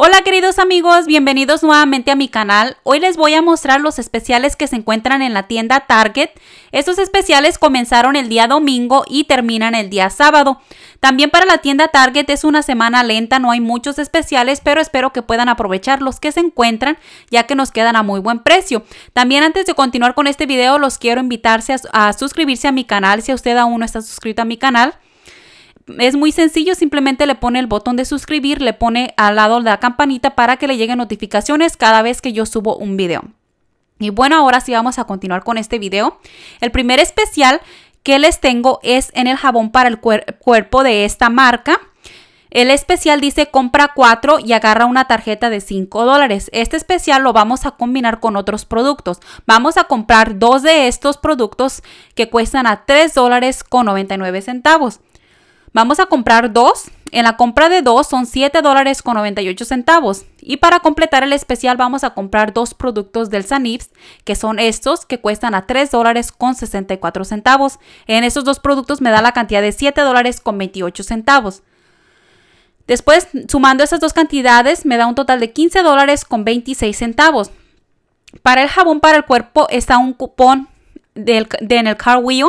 Hola queridos amigos, bienvenidos nuevamente a mi canal. Hoy les voy a mostrar los especiales que se encuentran en la tienda Target. Estos especiales comenzaron el día domingo y terminan el día sábado. También para la tienda Target es una semana lenta, no hay muchos especiales, pero espero que puedan aprovechar los que se encuentran ya que nos quedan a muy buen precio. También antes de continuar con este video los quiero invitarse a, suscribirse a mi canal si usted aún no está suscrito a mi canal es muy sencillo, simplemente le pone el botón de suscribir, le pone al lado de la campanita para que le lleguen notificaciones cada vez que yo subo un video. Y bueno, ahora sí vamos a continuar con este video. El primer especial que les tengo es en el jabón para el cuerpo de esta marca. El especial dice compra 4 y agarra una tarjeta de 5 dólares. Este especial lo vamos a combinar con otros productos. Vamos a comprar dos de estos productos que cuestan a 3 dólares con 99 centavos. Vamos a comprar dos. En la compra de dos son $7.98. dólares con centavos. Y para completar el especial vamos a comprar dos productos del Sanips, que son estos que cuestan a $3.64. dólares con 64 centavos. En estos dos productos me da la cantidad de $7.28. dólares con centavos. Después, sumando esas dos cantidades, me da un total de 15 dólares con 26 centavos. Para el jabón para el cuerpo está un cupón de en el Car Wheel,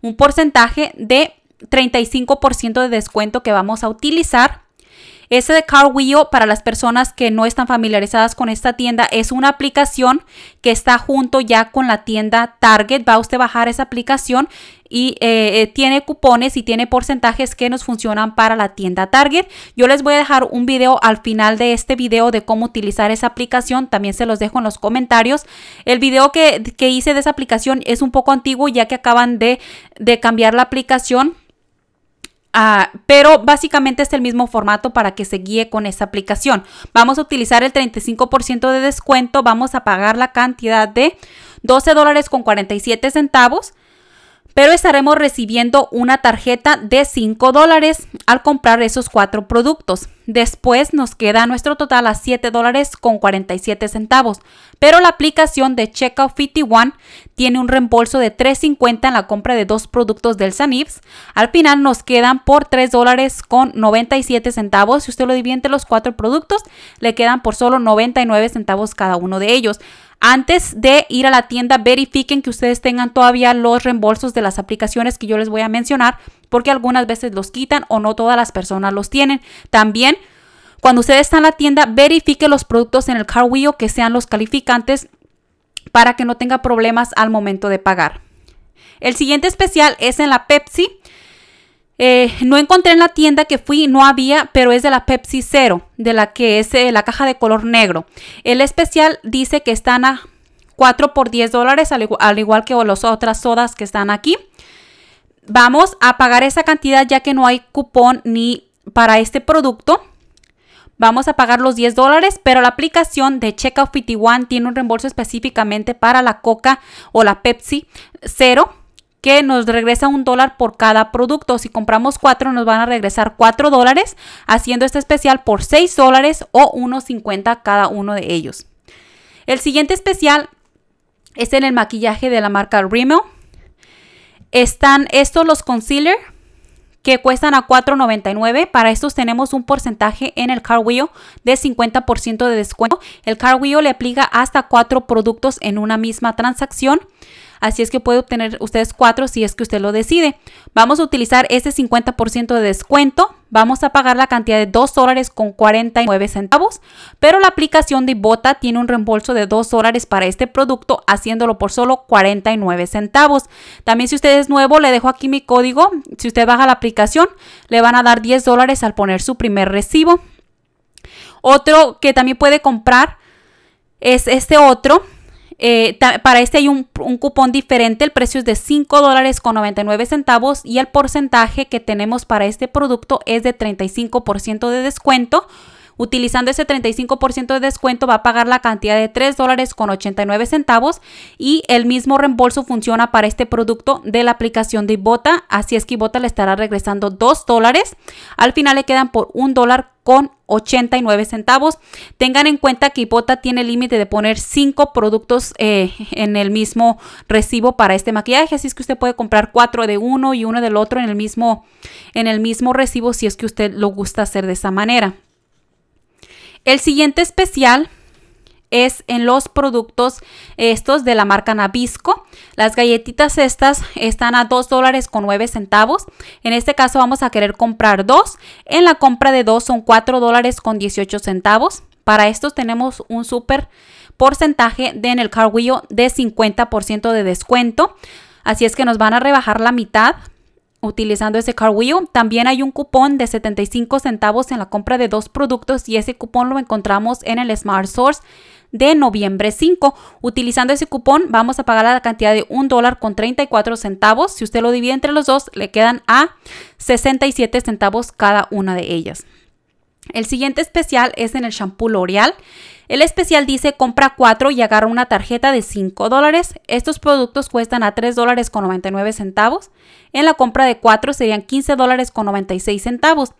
un porcentaje de 35% de descuento que vamos a utilizar. Ese de CarWheel para las personas que no están familiarizadas con esta tienda, es una aplicación que está junto ya con la tienda Target. Va usted a bajar esa aplicación y eh, eh, tiene cupones y tiene porcentajes que nos funcionan para la tienda Target. Yo les voy a dejar un video al final de este video de cómo utilizar esa aplicación. También se los dejo en los comentarios. El video que, hice de esa aplicación es un poco antiguo ya que acaban de, de cambiar la aplicación Ah, pero básicamente es el mismo formato para que se guíe con esa aplicación. Vamos a utilizar el 35% de descuento, vamos a pagar la cantidad de 12 dólares con 47 centavos pero estaremos recibiendo una tarjeta de 5 dólares al comprar esos cuatro productos. Después nos queda nuestro total a 7 dólares con 47 centavos, pero la aplicación de Checkout 51 tiene un reembolso de 3.50 en la compra de dos productos del Sanifs. Al final nos quedan por 3 dólares con 97 centavos. Si usted lo divide entre los cuatro productos, le quedan por solo 99 centavos cada uno de ellos. Antes de ir a la tienda, verifiquen que ustedes tengan todavía los reembolsos de las aplicaciones que yo les voy a mencionar, porque algunas veces los quitan o no todas las personas los tienen. También, cuando ustedes están en la tienda, verifiquen los productos en el car que sean los calificantes para que no tenga problemas al momento de pagar. El siguiente especial es en la Pepsi. Eh, no encontré en la tienda que fui, no había, pero es de la Pepsi Cero, de la que es eh, la caja de color negro. El especial dice que están a 4 por 10 dólares, al, igual que las otras sodas que están aquí. Vamos a pagar esa cantidad ya que no hay cupón ni para este producto. Vamos a pagar los 10 dólares, pero la aplicación de Checkout 51 tiene un reembolso específicamente para la Coca o la Pepsi Cero que nos regresa un dólar por cada producto. Si compramos cuatro, nos van a regresar cuatro dólares, haciendo este especial por seis dólares o 1.50 cada uno de ellos. El siguiente especial es en el maquillaje de la marca Rimmel. Están estos los concealer que cuestan a $4.99. Para estos tenemos un porcentaje en el Car Wheel de 50% de descuento. El Car Wheel le aplica hasta cuatro productos en una misma transacción. Así es que puede obtener ustedes cuatro si es que usted lo decide. Vamos a utilizar ese 50% de descuento. Vamos a pagar la cantidad de 2 dólares con 49 centavos, pero la aplicación de Ibota tiene un reembolso de 2 dólares para este producto, haciéndolo por solo 49 centavos. También si usted es nuevo, le dejo aquí mi código. Si usted baja la aplicación, le van a dar 10 dólares al poner su primer recibo. Otro que también puede comprar es este otro eh, para este hay un, cupón diferente, el precio es de $5.99 dólares con 99 centavos y el porcentaje que tenemos para este producto es de 35% de descuento. Utilizando ese 35% de descuento va a pagar la cantidad de 3 dólares con 89 centavos y el mismo reembolso funciona para este producto de la aplicación de Ibota, así es que Ibota le estará regresando 2 dólares. Al final le quedan por 1 dólar con 89 centavos. Tengan en cuenta que Hipota tiene límite de poner 5 productos eh, en el mismo recibo para este maquillaje, así es que usted puede comprar 4 de uno y uno del otro en el mismo en el mismo recibo si es que usted lo gusta hacer de esa manera. El siguiente especial es en los productos estos de la marca Nabisco. Las galletitas estas están a 2 dólares con 9 centavos. En este caso vamos a querer comprar dos. En la compra de dos son 4 dólares con 18 centavos. Para estos tenemos un súper porcentaje de en el Carwheel de 50% de descuento. Así es que nos van a rebajar la mitad utilizando ese carwheel. También hay un cupón de 75 centavos en la compra de dos productos y ese cupón lo encontramos en el Smart Source de noviembre 5. Utilizando ese cupón vamos a pagar la cantidad de $1.34. dólar con 34 centavos. Si usted lo divide entre los dos, le quedan a 67 centavos cada una de ellas. El siguiente especial es en el shampoo L'Oreal. El especial dice compra 4 y agarra una tarjeta de 5 dólares. Estos productos cuestan a 3 dólares con 99 centavos. En la compra de 4 serían 15 dólares con 96 centavos.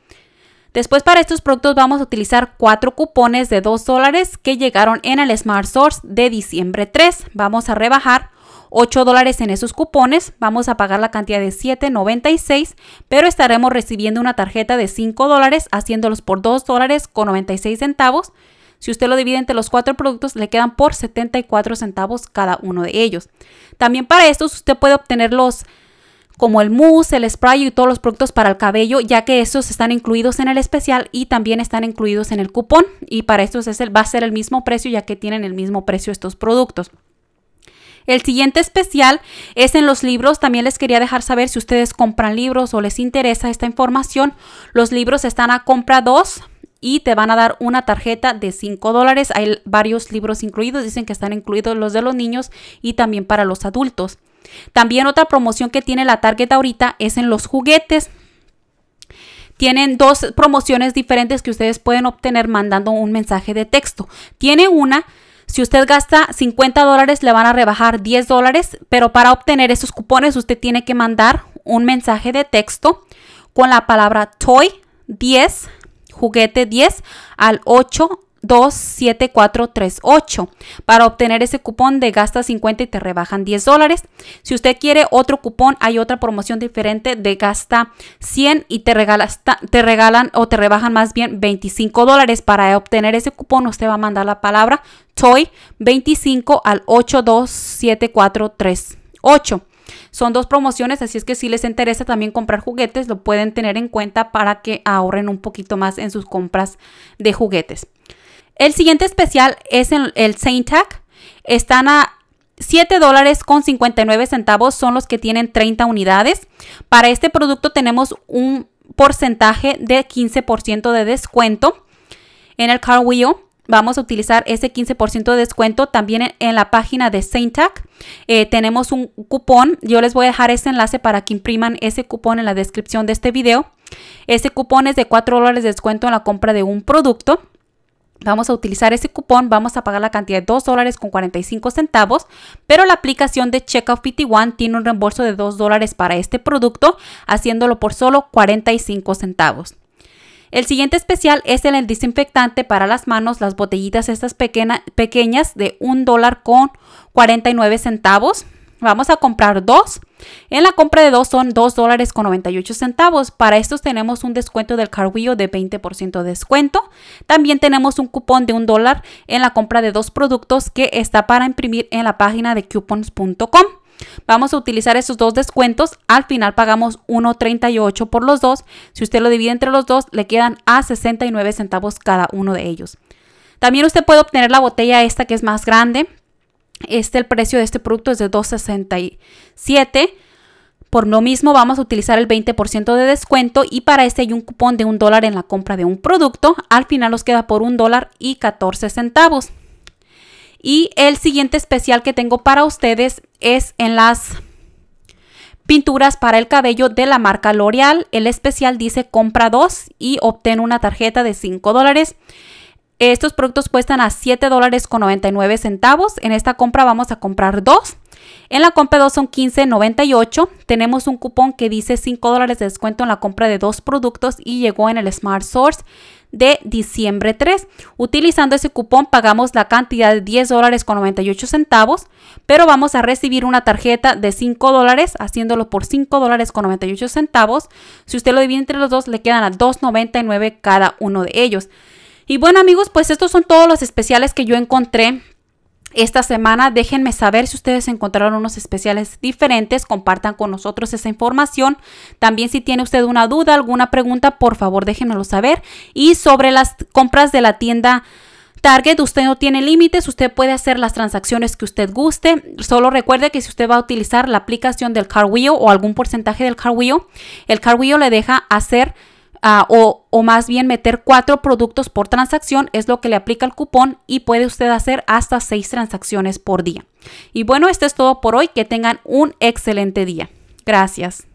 Después para estos productos vamos a utilizar cuatro cupones de 2 dólares que llegaron en el Smart Source de diciembre 3. Vamos a rebajar 8 dólares en esos cupones. Vamos a pagar la cantidad de 7.96, pero estaremos recibiendo una tarjeta de 5 dólares haciéndolos por 2 dólares con 96 centavos. Si usted lo divide entre los cuatro productos, le quedan por 74 centavos cada uno de ellos. También para estos usted puede obtener los como el mousse, el spray y todos los productos para el cabello, ya que estos están incluidos en el especial y también están incluidos en el cupón. Y para estos es el, va a ser el mismo precio, ya que tienen el mismo precio estos productos. El siguiente especial es en los libros. También les quería dejar saber si ustedes compran libros o les interesa esta información. Los libros están a compra 2 y te van a dar una tarjeta de 5 dólares. Hay varios libros incluidos. Dicen que están incluidos los de los niños y también para los adultos. También otra promoción que tiene la Target ahorita es en los juguetes. Tienen dos promociones diferentes que ustedes pueden obtener mandando un mensaje de texto. Tiene una si usted gasta 50 dólares, le van a rebajar 10 dólares, pero para obtener esos cupones usted tiene que mandar un mensaje de texto con la palabra toy 10, juguete 10 al 8 27438 para obtener ese cupón de gasta 50 y te rebajan 10 dólares. Si usted quiere otro cupón, hay otra promoción diferente de gasta 100 y te, te regalan o te rebajan más bien 25 dólares. Para obtener ese cupón, usted va a mandar la palabra TOY 25 al 827438. Son dos promociones, así es que si les interesa también comprar juguetes, lo pueden tener en cuenta para que ahorren un poquito más en sus compras de juguetes. El siguiente especial es el Saint Están a $7.59, son los que tienen 30 unidades. Para este producto tenemos un porcentaje de 15% de descuento en el Car Vamos a utilizar ese 15% de descuento también en, la página de Saint eh, tenemos un cupón. Yo les voy a dejar ese enlace para que impriman ese cupón en la descripción de este video. Ese cupón es de 4 de descuento en la compra de un producto. Vamos a utilizar ese cupón, vamos a pagar la cantidad de 2 dólares con 45 centavos, pero la aplicación de Checkout 51 tiene un reembolso de 2 dólares para este producto, haciéndolo por solo 45 centavos. El siguiente especial es el desinfectante para las manos, las botellitas estas pequeñas de $1 dólar con 49 centavos. Vamos a comprar dos. En la compra de dos son dos dólares con 98 centavos. Para estos tenemos un descuento del carwillo de 20% de descuento. También tenemos un cupón de un dólar en la compra de dos productos que está para imprimir en la página de coupons.com. Vamos a utilizar esos dos descuentos. Al final pagamos 1.38 por los dos. Si usted lo divide entre los dos, le quedan a 69 centavos cada uno de ellos. También usted puede obtener la botella esta que es más grande este, el precio de este producto es de 267. Por lo mismo vamos a utilizar el 20% de descuento y para este hay un cupón de un dólar en la compra de un producto. Al final nos queda por un dólar y 14 centavos. Y el siguiente especial que tengo para ustedes es en las pinturas para el cabello de la marca L'Oreal. El especial dice compra dos y obtén una tarjeta de 5 dólares. Estos productos cuestan a $7.99. con centavos. En esta compra vamos a comprar dos. En la compra 2 son 15.98. Tenemos un cupón que dice 5 dólares de descuento en la compra de dos productos y llegó en el Smart Source de diciembre 3. Utilizando ese cupón pagamos la cantidad de $10.98, dólares con centavos, pero vamos a recibir una tarjeta de 5 dólares, haciéndolo por $5.98. dólares con centavos. Si usted lo divide entre los dos, le quedan a 2.99 cada uno de ellos. Y bueno amigos, pues estos son todos los especiales que yo encontré esta semana. Déjenme saber si ustedes encontraron unos especiales diferentes. Compartan con nosotros esa información. También si tiene usted una duda, alguna pregunta, por favor déjenmelo saber. Y sobre las compras de la tienda Target, usted no tiene límites, usted puede hacer las transacciones que usted guste. Solo recuerde que si usted va a utilizar la aplicación del Carwheel o algún porcentaje del Carwheel, el Carwheel le deja hacer Ah, o, o, más bien meter cuatro productos por transacción es lo que le aplica el cupón y puede usted hacer hasta seis transacciones por día. Y bueno, esto es todo por hoy. Que tengan un excelente día. Gracias.